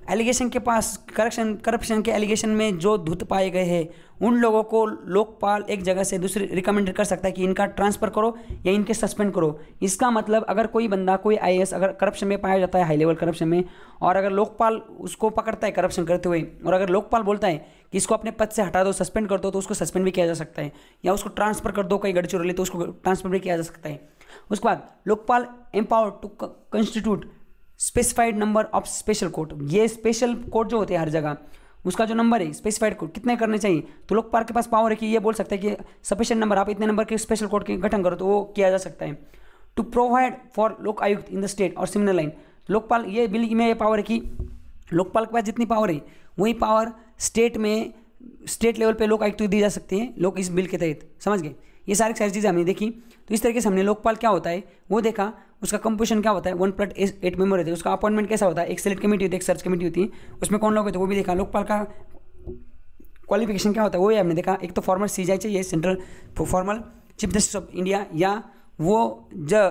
allegation के पास करप्शन करप्शन के एलिगेशन में जो धुत पाए गए हैं उन लोगों को लोकपाल एक जगह से दूसरी रिकमेंड कर सकता है कि इनका ट्रांसफ़र करो या इनके सस्पेंड करो इसका मतलब अगर कोई बंदा कोई आई अगर करप्शन में पाया जाता है हाई लेवल करप्शन में और अगर लोकपाल उसको पकड़ता है करप्शन करते हुए और अगर लोकपाल बोलता है कि इसको अपने पद से हटा दो सस्पेंड कर दो तो उसको सस्पेंड भी किया जा सकता है या उसको ट्रांसफ़र कर दो कहीं गड़चोर ले तो उसको ट्रांसफ़र भी किया जा सकता है उसके बाद Lokpal empower to constitute specified number of special court ये स्पेशल कोर्ट जो होते हैं हर जगह उसका जो नंबर है स्पेसिफाइड कोर्ट कितने करने चाहिए तो लोकपाल के पास पावर है कि ये बोल सकता है कि सफिशियंट नंबर आप इतने नंबर के स्पेशल कोर्ट के गठन करो तो वो किया जा सकता है to provide for Lokayukta in the state और सिमिलर लाइन लोकपाल ये बिल में ये पावर है कि लोकपाल के पास जितनी पावर है वही पावर स्टेट में स्टेट लेवल पे लोक आयुक्त दी जा सकती है लोग इस बिल के तहत समझ गए ये सारी सारी चीज़ें हमने देखी तो इस तरीके से हमने लोकपाल क्या होता है वो देखा उसका कंपोजिशन क्या होता है वन प्लट एट मेंबर होते हैं उसका अपॉइंटमेंट कैसा होता है एक सेलेक्ट कमेटी होती है एक सर्च कमेटी होती है उसमें कौन लोग होते हैं वो भी देखा लोकपाल का क्वालिफिकेशन क्या होता है वो भी हमने देखा एक तो फॉर्मल सी चाहिए central formal chief justice of India या वो ज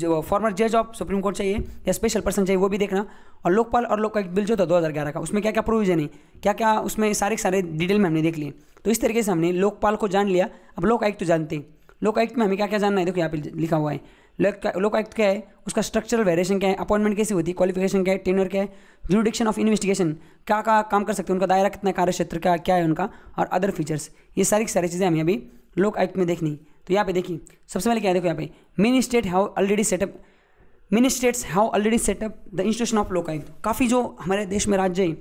जो फॉर्मर जज ऑफ सुप्रीम कोर्ट चाहिए या स्पेशल पर्सन चाहिए वो भी देखना और लोकपाल और लोक का एक बिल जो था दो हज़ार ग्यारह का उसमें क्या क्या प्रोविजन है क्या क्या उसमें सारे सारे डिटेल में हमने देख लिए तो इस तरीके से हमने लोकपाल को जान लिया अब लोक आयुक्त तो जानते हैं लोक आयुक्त में हमें क्या क्या जानना है देखो यहाँ पे लिखा हुआ है लोक आयुक्त क्या है उसका स्ट्रक्चरल वेरिएशन क्या है अपॉइंटमेंट कैसी होती है क्वालिफिकेशन क्या है टेनर क्या है जुडिक्शन ऑफ इन्वेस्टिगेशन क्या क्या काम कर सकते हैं उनका दायरा कितना कार्य क्षेत्र का क्या है उनका और अदर फीचर्स ये सारी की सारी चीज़ें हमें अभी लोक आयुक्त में देखनी तो यहाँ पे देखिए सबसे पहले क्या देखो यहाँ पे many state have already set up many states have already set up the institution of Lokayukta काफ़ी जो हमारे देश में राज्य है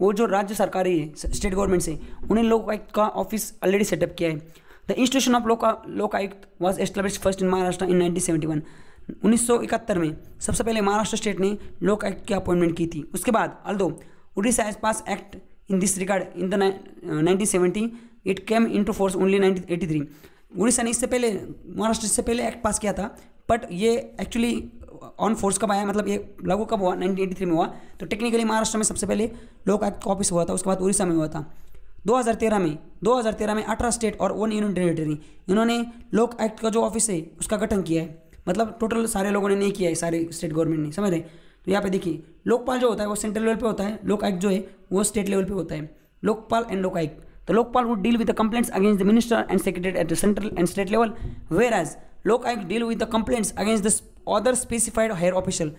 वो जो राज्य सरकारी है स्टेट गवर्नमेंट से उन्हें लोक आयुक्त का ऑफिस ऑलरेडी सेटअप किया है the institution of Lok Lokayukta was establish first in Maharashtra in 1971 1971 में सबसे पहले महाराष्ट्र स्टेट ने लोक आयुक्त की अपॉइंटमेंट की थी उसके बाद although Orissa as pass act in this regard in the nineteen seventy it came into force only nineteen eighty three Orissa ने इससे पहले महाराष्ट्र से पहले एक्ट पास किया था बट ये एक्चुअली ऑन फोर्स कब आया मतलब ये लागू कब हुआ 1983 में हुआ तो टेक्निकली महाराष्ट्र में सबसे पहले लोक आयुक्त का ऑफिस हुआ था उसके बाद उड़ीसा में हुआ था 2013 में 2013 में अठारह स्टेट और वन यूनियन टेरेटरी इन्होंने लोक एक्ट का जो ऑफिस है उसका गठन किया है मतलब टोटल सारे लोगों ने नहीं किया है सारे स्टेट गवर्नमेंट ने समझ रहे तो यहाँ पे देखिए लोकपाल जो होता है वो सेंट्रल लेवल पे होता है लोक आयुक्त जो है वो स्टेट लेवल पे होता है लोकपाल एंड लोक आयुक्त तो Lokpal would deal with the complaints against the minister and secretary at the central and state level whereas Lokayukta deal with the complaints against the other specified higher official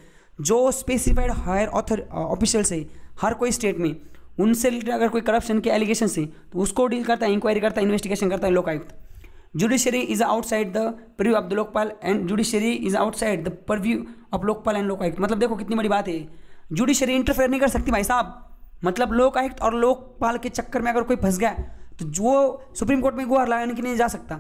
जो specified higher author official है हर कोई state में उनसे related अगर कोई corruption के allegation है तो उसको डील करता है इंक्वायरी करता है इन्वेस्टिगेशन करता है Lokayukta judiciary is outside the purview of the Lokpal and judiciary is outside the purview of Lokpal and Lokayukta मतलब देखो कितनी बड़ी बात है जुडिशियरी इंटरफेयर नहीं कर सकती भाई साहब मतलब लोकायुक्त और लोकपाल के चक्कर में अगर कोई फंस गया तो जो सुप्रीम कोर्ट में गुहार लगाने के लिए जा सकता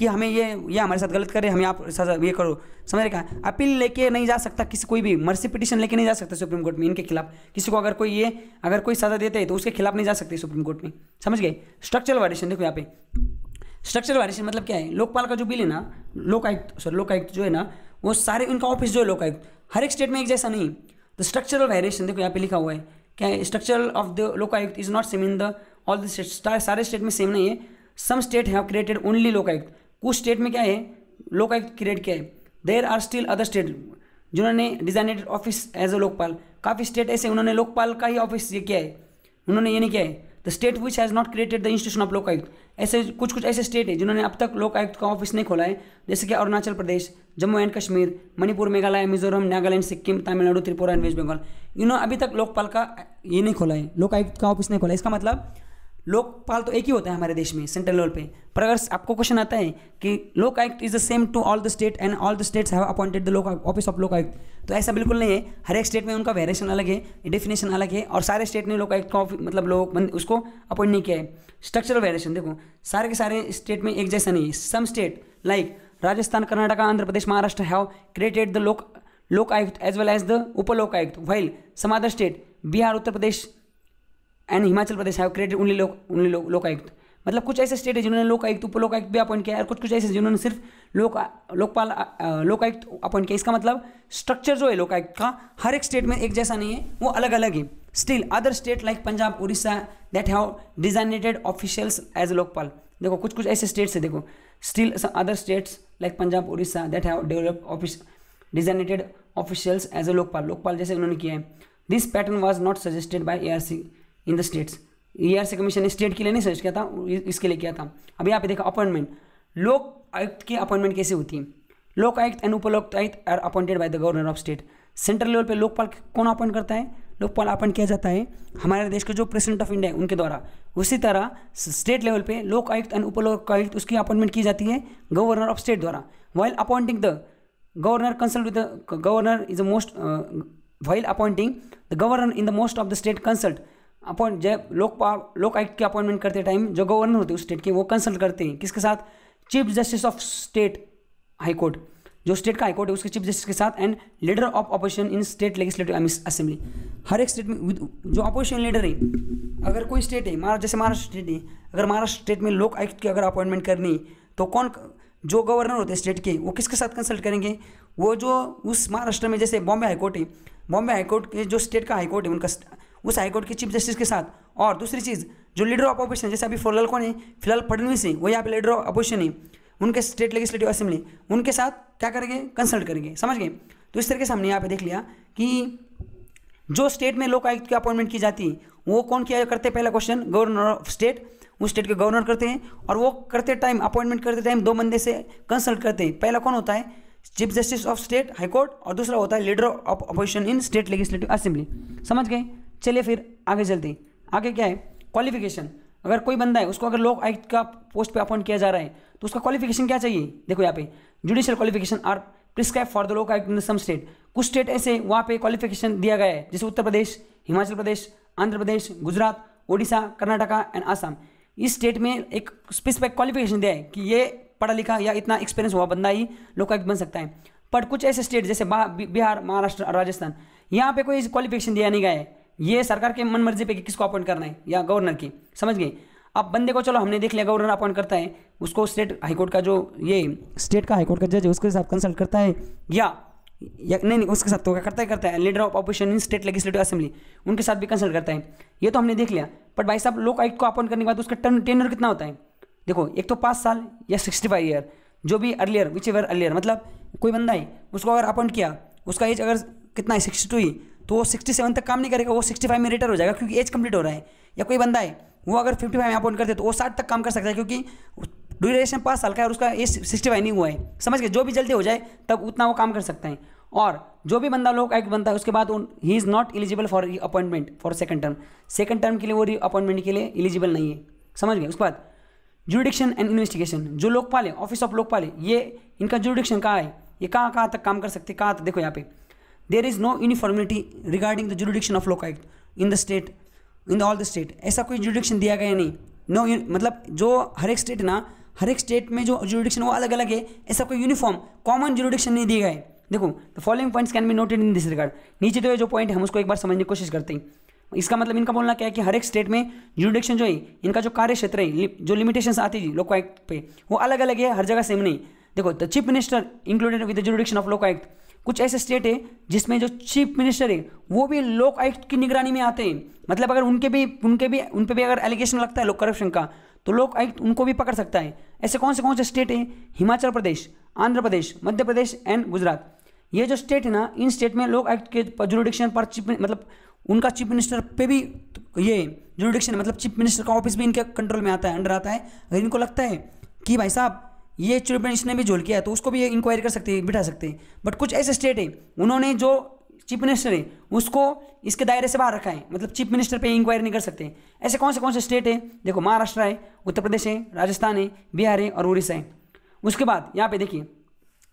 कि हमें ये ये हमारे साथ गलत हैं हमें आप सजा ये करो समझ रहे क्या अपील लेके नहीं जा सकता किसी कोई भी मर्सी पिटिशन लेके नहीं जा सकता सुप्रीम कोर्ट में इनके खिलाफ किसी को अगर कोई ये अगर कोई सजा देते हैं तो उसके खिलाफ नहीं जा सकते सुप्रीम कोर्ट में समझ गए स्ट्रक्चरल वायरेशन देखो यहाँ पे स्ट्रक्चरल वायरेशन मतलब क्या है लोकपाल का जो बिल है ना लोकायुक्त सॉरी लोकायुक्त जो है ना वो सारे उनका ऑफिस जो है लोकायुक्त हर एक स्टेट में एक जैसा नहीं तो स्ट्रक्चरल वायरेशन देखो यहाँ पे लिखा हुआ है क्या है structural of the Lokayukta is not same in the all the सारे स्टेट में सेम नहीं है some state have created only Lokayukta कुछ स्टेट में क्या है लोक आयुक्त क्रिएट किया है there are still other state जिन्होंने designated office as a Lokpal काफ़ी स्टेट ऐसे उन्होंने लोकपाल का ही ऑफिस ये किया है उन्होंने ये नहीं किया है the state which has not created the institution of Lokayukta ऐसे कुछ कुछ ऐसे स्टेट है जिन्होंने अब तक लोक आयुक्त का ऑफिस नहीं खोला है जैसे कि अरुणाचल प्रदेश जम्मू एंड कश्मीर मणिपुर मेघालय मिजोरम नागालैंड सिक्किम तमिलनाडु त्रिपुरा एंड वेस्ट बंगाल इन्होंने अभी तक लोकपाल का ये नहीं खोला है लोक आयुक्त का ऑफिस नहीं खोला है इसका मतलब लोकपाल तो एक ही होता है हमारे देश में सेंट्रल लेवल पे पर अगर आपको क्वेश्चन आता है कि Lokayukta is the same to all the state and all the states have appointed the Lok office of Lokayukta तो ऐसा बिल्कुल नहीं है हर एक स्टेट में उनका वेरिएशन अलग है डेफिनेशन अलग है और सारे स्टेट ने लोक आयुक्त का मतलब लोग उसको अपॉइंट नहीं किया है स्ट्रक्चरल वेरिएशन देखो सारे के सारे स्टेट में एक जैसा नहीं है some state like Rajasthan Karnataka Andhra Pradesh Maharashtra have created the Lok Lokayukta as well as the Upalokayukta while some other state Bihar Uttar Pradesh and Himachal Pradesh have created only Lok only Lokayukta मतलब कुछ ऐसे स्टेट है जिन्होंने लोकायुक्त उप लोकायुक्त भी अपॉइंट किया और कुछ कुछ ऐसे जिन्होंने सिर्फ लोक लोकपाल लोकायुक्त अपॉइंट किया इसका मतलब स्ट्रक्चर जो है लोकायुक्त का हर एक स्टेट में एक जैसा नहीं है वो अलग अलग है still other state like Punjab Orissa that have designated officials as Lokpal देखो कुछ कुछ ऐसे स्टेट्स है देखो still other states like Punjab Orissa that have develop office designated officials as a Lokpal Lokpal जैसे उन्होंने किया है this pattern was not suggested by A R C in the states R C commission ने स्टेट के लिए नहीं सर्च किया था इसके लिए किया था अब यहाँ पे देखा अपॉइंटमेंट लोक आयुक्त की अपॉइंटमेंट कैसे होती है लोक आयुक्त and Upalokayukta are appointed by the governor of state central level पे लोकपाल कौन अपॉइंट करता है लोकपाल अपॉइंट किया जाता है हमारे देश के जो प्रेसिडेंट ऑफ इंडिया है उनके द्वारा उसी तरह स्टेट लेवल पे लोक आयुक्त एंड उपलोक आयुक्त उसकी अपॉइंटमेंट की जाती है गवर्नर ऑफ स्टेट द्वारा while appointing the governor consult with the governor is the most while appointing the governor in the most of the state consult appoint जब लोक लोक आयुक्त की अपॉइंटमेंट करते टाइम जो गवर्नर होते हैं उस स्टेट के वो कंसल्ट करते हैं किसके साथ chief justice of state high court जो स्टेट का हाईकोर्ट है उसके चीफ जस्टिस के साथ and leader of opposition in state legislative assembly हर एक स्टेट में जो अपोजिशन लीडर है अगर कोई स्टेट है महाराष्ट्र जैसे महाराष्ट्र स्टेट है अगर महाराष्ट्र स्टेट में लोक आयुक्त की अगर अपॉइंटमेंट करनी तो कौन जो गवर्नर होते हैं स्टेट के वो किसके साथ कंसल्ट करेंगे वो जो उस महाराष्ट्र में जैसे बॉम्बे हाईकोर्ट है बॉम्बे हाईकोर्ट के जो स्टेट का हाईकोर्ट है उनका उस हाईकोर्ट के चीफ जस्टिस के साथ और दूसरी चीज़ जो लीडर ऑफ अपोजिशन जैसे अभी फोरलाल कौन है फिलहाल फडनवीस है वो यहाँ पे लीडर ऑफ अपोजिशन है उनके स्टेट लेजिस्लेटिव असेंबली उनके साथ क्या करेंगे कंसल्ट करेंगे समझ गए तो इस तरीके से हमने यहाँ पे देख लिया कि जो स्टेट में लोक आयुक्त की अपॉइंटमेंट की जाती है वो कौन किया करते हैं पहला क्वेश्चन गवर्नर ऑफ स्टेट उस स्टेट के गवर्नर करते हैं और वो करते टाइम अपॉइंटमेंट करते टाइम दो बंदे से कंसल्ट करते हैं पहला कौन होता है chief justice of state high court और दूसरा होता है leader of opposition in state legislative assembly समझ गए चलिए फिर आगे चलते आगे क्या है क्वालिफिकेशन अगर कोई बंदा है उसको अगर लोक आयुक्त का पोस्ट पे अपॉइंट किया जा रहा है तो उसका क्वालिफिकेशन क्या चाहिए देखो यहाँ पे judicial qualification are prescribe for the Lokayukta in some state कुछ स्टेट ऐसे वहाँ पे क्वालिफिकेशन दिया गया है जैसे उत्तर प्रदेश हिमाचल प्रदेश आंध्र प्रदेश गुजरात ओडिशा कर्नाटका एंड आसाम इस स्टेट में एक स्पेसिफिक क्वालिफिकेशन दिया है कि ये पढ़ा लिखा या इतना एक्सपीरियंस हुआ बंदा ही लोक आयुक्त बन सकता है पर कुछ ऐसे स्टेट जैसे बिहार महाराष्ट्र और राजस्थान यहाँ पे कोई क्वालिफिकेशन दिया नहीं गया है ये सरकार के मन मर्जी पे कि किसको अपॉइंट करना है या गवर्नर की समझ गए अब बंदे को चलो हमने देख लिया गवर्नर अपॉइंट करता है उसको स्टेट हाईकोर्ट का जो ये स्टेट का हाईकोर्ट का जज है उसके साथ कंसल्ट करता है या या नहीं नहीं उसके साथ तो क्या करता है करता है leader of opposition in state legislative assembly उनके साथ भी कंसल्ट करता है ये तो हमने देख लिया बट भाई साहब लोक आयुक्त को अपॉइंट करने के बाद उसका टर्न टेनर कितना होता है देखो एक तो पाँच साल या सिक्सटी फाइव ईयर जो भी अर्लियर विच एवर अर्लियर मतलब कोई बंदा है उसको अगर अपॉइंट किया उसका एज अगर कितना है सिक्सटी टू ही तो वो सिक्सटी सेवन तक काम नहीं करेगा वो सिक्सटी फाइव में रिटायर हो जाएगा क्योंकि एज कंप्लीट हो रहा है या कोई बंदा है वो अगर फिफ्टी फाइव में अपॉइंट करते तो वो साठ तक काम कर सकता है क्योंकि ड्यूरेशन पाँच साल का है और उसका एज सिक्सटी फाइव नहीं हुआ है समझ गए जो भी जल्दी हो जाए तब उतना वो काम कर सकते हैं और जो भी बंदा लोग एक्ट बनता है उसके बाद he is not eligible for appointment for second term second term के लिए वो अपॉइंटमेंट के लिए एलिजिबल नहीं है समझ गए उसके बाद जुडिक्शन एंड इन्वेस्टिगेशन जो लोकपाल है ऑफिस ऑफ लोकपाल है ये इनका जुडिक्शन कहाँ है ये कहाँ कहाँ तक काम कर सकते हैं कहाँ तक देखो यहाँ पे there is no uniformity regarding the jurisdiction of Lok act in the state in all the state ऐसा कोई जुडिक्शन दिया गया नहीं नो no, मतलब जो हर एक स्टेट ना हर एक स्टेट में जो जुडिक्शन वो अलग अलग है ऐसा कोई यूनिफॉर्म कॉमन जुडिक्शन नहीं दिया गया है देखो the following points can be noted in this regard नीचे तो ये जो पॉइंट है हम उसको एक बार समझने की कोशिश करते हैं इसका मतलब इनका बोलना क्या है कि हर एक स्टेट में जुडिक्शन जो है इनका जो कार्य क्षेत्र है जो लिमिटेशन आती है लोको एक्ट पे वो अलग अलग है हर जगह सेम नहीं देखो the chief minister included with the jurisdiction of Lok act कुछ ऐसे स्टेट है जिसमें जो चीफ मिनिस्टर है वो भी लोक आयुक्त की निगरानी में आते हैं मतलब अगर उनके भी उनके भी उन पर भी अगर एलिगेशन लगता है लोक करप्शन का तो लोक आयुक्त उनको भी पकड़ सकता है ऐसे कौन से कौन से स्टेट हैं हिमाचल प्रदेश आंध्र प्रदेश मध्य प्रदेश एंड गुजरात ये जो स्टेट है ना इन स्टेट में लोक आयुक्त के जुरुडिक्शन पर चीफ मतलब उनका चीफ मिनिस्टर पे भी ये जुरुडिक्शन मतलब चीफ मिनिस्टर का ऑफिस भी इनके कंट्रोल में आता है अंडर आता है अगर इनको लगता है कि भाई साहब ये चिल्ड्रेंस ने भी झोल किया है तो उसको भी इंक्वायरी कर सकते हैं बिठा सकते हैं बट कुछ ऐसे स्टेट हैं उन्होंने जो चीफ मिनिस्टर है उसको इसके दायरे से बाहर रखा है मतलब चीफ मिनिस्टर पे इंक्वायरी नहीं कर सकते ऐसे कौन से कौन से स्टेट हैं देखो महाराष्ट्र है उत्तर प्रदेश है राजस्थान है बिहार है और उड़ीसा है उसके बाद यहाँ पे देखिए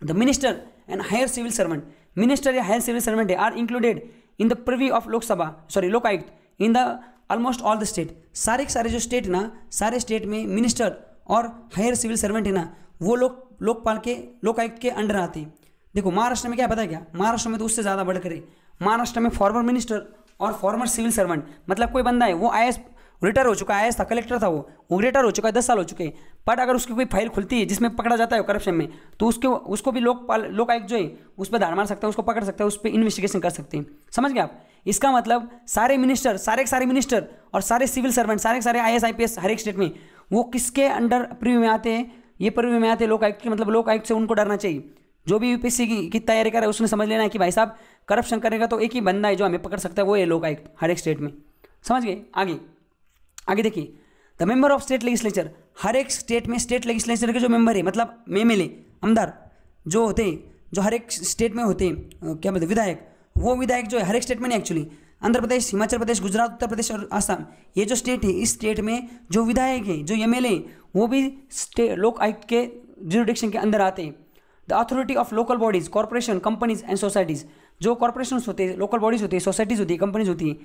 the minister and higher civil servant minister या higher civil servant are included in the purview of Lok Sabha sorry Lokayukta in the almost all the state सारे के सारे जो स्टेट ना सारे स्टेट में मिनिस्टर और हायर सिविल सर्वेंट है ना वो लोग लोकपाल के लोकायुक्त के अंडर आते हैं देखो महाराष्ट्र में क्या पता है क्या महाराष्ट्र में तो उससे ज़्यादा बढ़कर है महाराष्ट्र में फॉर्मर मिनिस्टर और फॉर्मर सिविल सर्वेंट मतलब कोई बंदा है वो आई रिटायर हो चुका है आई था कलेक्टर था वो वो रिटायर हो चुका है दस साल हो चुके हैं बट अगर उसकी कोई फाइल खुलती है जिसमें पकड़ा जाता है करप्शन में तो उसके उसको भी लोकपाल लोकायुक्त जो है उस पर धार मार सकता है उसको पकड़ सकता है उस पर इन्वेस्टिगेशन कर सकते हैं समझ गए आप इसका मतलब सारे मिनिस्टर सारे के सारे मिनिस्टर और सारे सिविल सर्वेंट सारे के सारे आई एस हर एक स्टेट में वो किसके अंडर प्रीव्यू में आते हैं ये भी में आते लोक आयुक्त के मतलब लोक आयुक्त से उनको डरना चाहिए जो भी यूपीएससी की, की तैयारी कर रहा है उसने समझ लेना है कि भाई साहब करप्शन करेगा तो एक ही बंदा है जो हमें पकड़ सकता है वो है लोक आयुक्त हर एक स्टेट में समझ गए आगे आगे देखिए the member of state legislature हर एक स्टेट में स्टेट लेगिस्लेचर के जो मेंबर है मतलब एम एल आमदार जो होते हैं जो हर एक स्टेट में होते हैं क्या बोलते विधायक वो विधायक जो है हर एक स्टेट में नहीं एक्चुअली आंध्र प्रदेश हिमाचल प्रदेश गुजरात उत्तर प्रदेश और आसाम ये जो स्टेट है इस स्टेट में जो विधायक है जो एम वो भी लोक आयुक्त के जुरुडिक्शन के अंदर आते हैं the authority of local bodies corporation companies and societies जो कॉरपोरेशन होते हैं लोकल बॉडीज़ होती है सोसाइटीज़ होती है कंपनीज होती है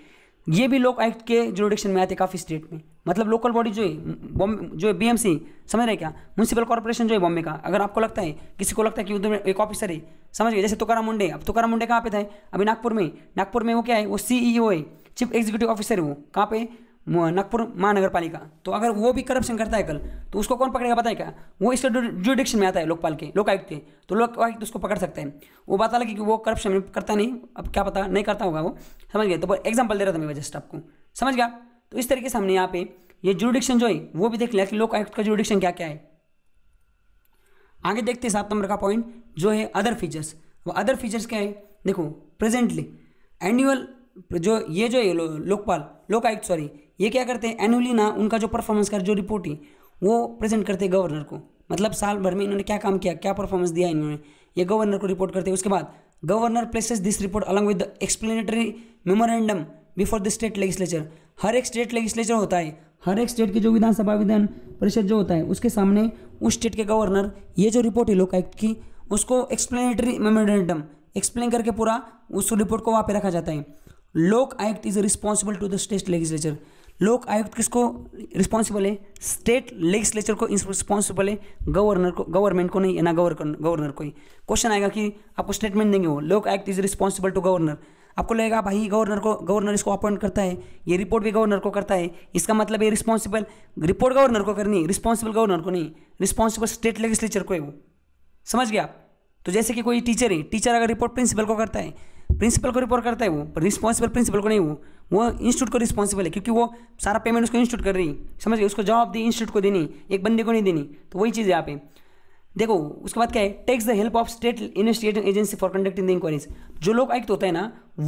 ये भी लोक आयुक्त के जुरोडिक्शन में आते काफ़ी स्टेट में मतलब लोकल बॉडी जो है बॉम्बे जो है बीएमसी समझ रहे क्या म्यूनसिपल कॉर्पोरेशन जो है बॉम्बे का अगर आपको लगता है किसी को लगता है कि उधर एक ऑफिसर है समझ गए जैसे तुकारा मुंडे अब तुकारा मुंडे कहाँ पे थे अभी नागपुर में नागपुर में वो क्या है वो सीईओ e है चीफ एग्जीक्यूटिव ऑफिसर है वो कहाँ पे नागपुर महानगर पालिका तो अगर वो भी करप्शन करता है कल तो उसको कौन पकड़ेगा पता है क्या वो इसके जुडिक्शन में आता है लोकपाल के लोकायुक्त के तो लोकायुक्त उसको पकड़ सकते हैं वो बता लगे कि वो करप्शन करता नहीं अब क्या पता नहीं करता होगा वो समझ गया तो एग्जाम्पल दे रहा था मैं जस्ट आपको समझ गया तो इस तरीके से हमने यहाँ पे ये जुडिक्शन जो है वो भी देख लिया कि लोक आयुक्त का जुडिक्शन क्या क्या है आगे देखते हैं सात नंबर का पॉइंट जो है अदर फीचर्स वो अदर फीचर्स क्या है देखो प्रेजेंटली एनुअल जो ये जो है लोकपाल लोकायुक्त सॉरी ये क्या करते हैं एनुअली ना उनका जो परफॉर्मेंस का जो रिपोर्टिंग वो प्रेजेंट करते हैं गवर्नर को मतलब साल भर में इन्होंने क्या काम किया क्या परफॉर्मेंस दिया इन्होंने ये गवर्नर को रिपोर्ट करते हैं उसके बाद governor places this report along with the explanatory memorandum before the state legislature हर एक स्टेट लेजिस्लेचर होता है हर एक स्टेट की जो विधानसभा विधान परिषद जो होता है उसके सामने उस स्टेट के गवर्नर ये जो रिपोर्ट है लोकायुक्त की उसको एक्सप्लेनेटरी मेमोरेंडम एक्सप्लेन करके पूरा उस रिपोर्ट को वहाँ पे रखा जाता है Lokayukta is responsible to the state legislature Lokayukta किसको रिस्पॉन्सिबल है स्टेट लेजिस्लेचर को रिस्पॉन्सिबल है गवर्नर को गवर्नमेंट को नहीं है ना गवर्नर गवर्नर को ही क्वेश्चन आएगा कि आपको स्टेटमेंट देंगे वो लोक Lokayukta is responsible to governor आपको लगेगा भाई गवर्नर को गवर्नर इसको अपॉइंट करता है ये रिपोर्ट भी गवर्नर को करता है इसका मतलब ये रिस्पॉन्सिबल रिपोर्ट गवर्नर को करनी रिस्पॉन्सिबल गवर्नर को नहीं रिस्पॉन्सिबल स्टेट लेजिस्लेचर को है वो समझ गया आप तो जैसे कि कोई टीचर है टीचर अगर रिपोर्ट प्रिंसिपल को करता है प्रिंसिपल को रिपोर्ट करता है वो पर रिस्पॉन्सिबल प्रिंसिपल को नहीं वो वो इंस्टीट्यूट को रिस्पॉन्सिबल है क्योंकि वो सारा पेमेंट उसको इंस्टीट्यूट कर रही समझ गए उसको जॉब दी इंस्टीट्यूट को देनी एक बंदे को नहीं देनी तो वही चीज़ है यहाँ पे देखो उसके बाद क्या है takes the help of state investigating agency for conducting the inquiries जो लोग आयुक्त होता है ना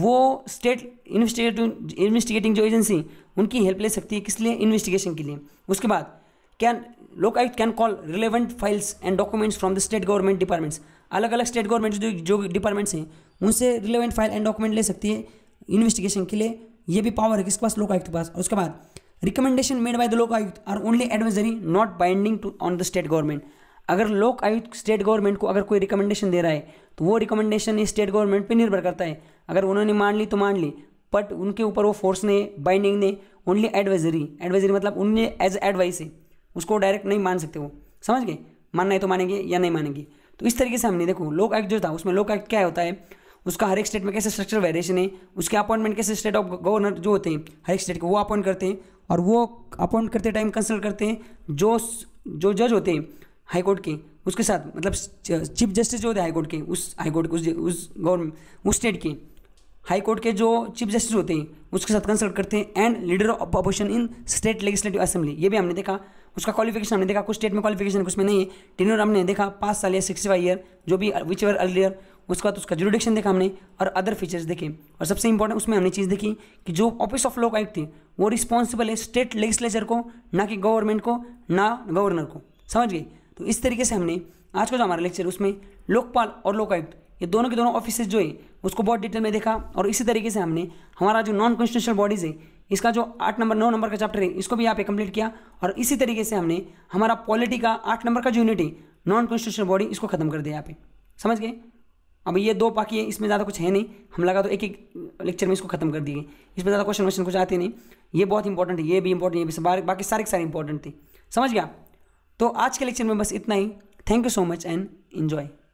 वो स्टेट इन्वेस्टिगेटिंग इन्वेस्टिगेटिंग जो एजेंसी उनकी हेल्प ले सकती है किस लिए इन्वेस्टिगेशन के लिए उसके बाद can Lokayukta can call relevant files and documents from the state government departments अलग अलग स्टेट गवर्नमेंट जो जो डिपार्टमेंट्स हैं उनसे रिलेवेंट फाइल एंड डॉक्यूमेंट ले सकती है इन्वेस्टिगेशन के लिए ये भी पावर है किसके पास लोक आयुक्त के पास और उसके बाद recommendation made by the Lokayukta are only advisory not binding to on the state government अगर लोक आयुक्त स्टेट गवर्नमेंट को अगर कोई रिकमेंडेशन दे रहा है तो वो रिकमेंडेशन स्टेट गवर्नमेंट पे निर्भर करता है अगर उन्होंने मान ली तो मान ली बट उनके ऊपर वो फोर्स ने बाइंडिंग ने ओनली एडवाइजरी एडवाइजरी मतलब उनने एज एडवाइस है उसको डायरेक्ट नहीं मान सकते वो समझ गए मानना है तो मानेंगे या नहीं मानेंगे तो इस तरीके से हमने देखो लोक आयुक्त जो था उसमें लोक आयुक्त क्या होता है उसका हर एक स्टेट में कैसे स्ट्रक्चर वेरिएशन है उसके अपॉइंटमेंट कैसे स्टेट ऑफ गवर्नर जो होते हैं हर एक स्टेट के वो अपॉइंट करते हैं और वो अपॉइंट करते टाइम कंसल्ट करते हैं जो जो जज होते हैं हाई कोर्ट के उसके साथ मतलब चीफ जस्टिस जो होते हैं हाई कोर्ट के उस हाई कोर्ट के उस उस गवर्नमेंट उस स्टेट के हाई कोर्ट के जो चीफ जस्टिस होते हैं उसके साथ कंसल्ट करते हैं and leader of opposition in state legislative assembly ये भी हमने देखा उसका क्वालिफिकेशन हमने देखा कुछ स्टेट में क्वालिफिकेशन कुछ में नहीं है टेनर हमने देखा पाँच साल या सिक्सटी फाइव ईयर जो भी विच एवर अर्लियर उसके बाद उसका जुरुडिक्शन देखा हमने और अदर फीचर्स देखे और सबसे इंपॉर्टेंट उसमें हमने चीज़ देखी कि जो ऑफिस ऑफ लॉ आयुक्त थी वो रिस्पॉन्सिबल है स्टेट लेजिस्लेचर को ना कि गवर्नमेंट को ना गवर्नर को समझ गए तो इस तरीके से हमने आज का जो हमारा लेक्चर उसमें लोकपाल और लोकायुक्त ये दोनों के दोनों ऑफिस जो है उसको बहुत डिटेल में देखा और इसी तरीके से हमने हमारा जो नॉन कॉन्स्टिट्यूशनल बॉडीज़ है इसका जो आठ नंबर नौ नंबर का चैप्टर है इसको भी यहाँ पे कंप्लीट किया और इसी तरीके से हमने हमारा पॉलिटी का आठ नंबर का जो यूनिट है नॉन कॉन्स्टिट्यूशनल बॉडी इसको खत्म कर दिया यहाँ पे समझ गए अब ये दो बाकी है इसमें ज़्यादा कुछ है नहीं हम लगा तो एक एक लेक्चर में इसको खत्म कर दिए इसमें ज़्यादा क्वेश्चन वेश्चन कुछ आते नहीं ये बहुत इंपॉर्टेंट है ये भी इंपॉर्टेंट ये भी बाकी सारे के सारे इंपॉर्टेंट थे समझ गया तो आज के लेक्चर में बस इतना ही thank you so much and enjoy